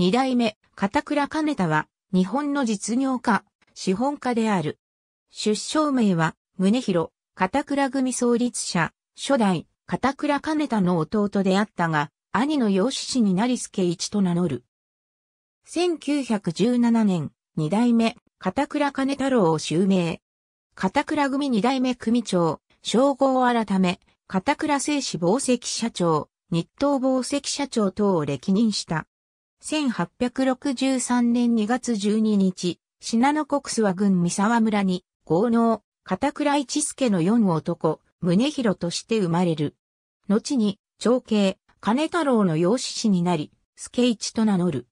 二代目、片倉兼太は、日本の実業家、資本家である。出生名は、宗広、片倉組創立者、初代、片倉兼太の弟であったが、兄の養子氏になす助一と名乗る。1917年、二代目、片倉兼太郎を襲名。片倉組二代目組長、称号改め、片倉製紙防石社長、日東防石社長等を歴任した。1863年2月12日、信濃国諏訪郡三沢村に、豪農、片倉一助の四男、宗広として生まれる。後に、長兄、金太郎の養子子になり、助一と名乗る。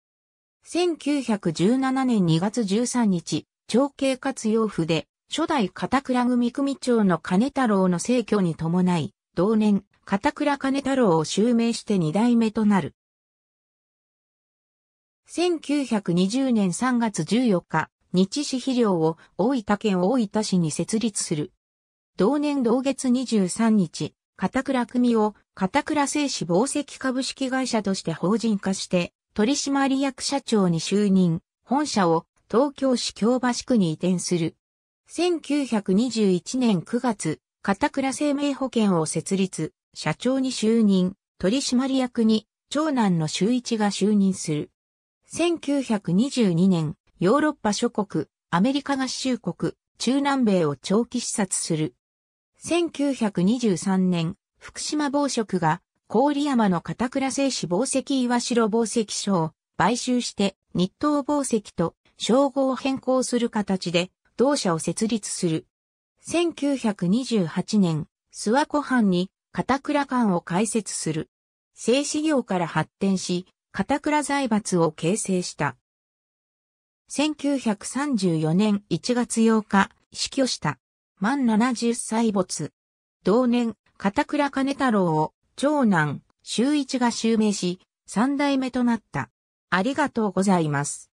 1917年2月13日、長兄活用府で、初代片倉組組長の金太郎の逝去に伴い、同年、片倉金太郎を襲名して二代目となる。1920年3月14日、日市肥料を大分県大分市に設立する。同年同月23日、片倉組を片倉製紙紡績株式会社として法人化して、取締役社長に就任、本社を東京市京橋区に移転する。1921年9月、片倉生命保険を設立、社長に就任、取締役に長男の周一が就任する。1922年、ヨーロッパ諸国、アメリカ合衆国、中南米を長期視察する。1923年、福島暴食が、郡山の片倉製紙宝石岩城宝石賞を買収して日東宝石と称号を変更する形で同社を設立する。1928年、諏訪湖畔に片倉館を開設する。製紙業から発展し、片倉財閥を形成した。1934年1月8日、死去した。満70歳没。同年、片倉金太郎を、長男、周一が襲名し、三代目となった。ありがとうございます。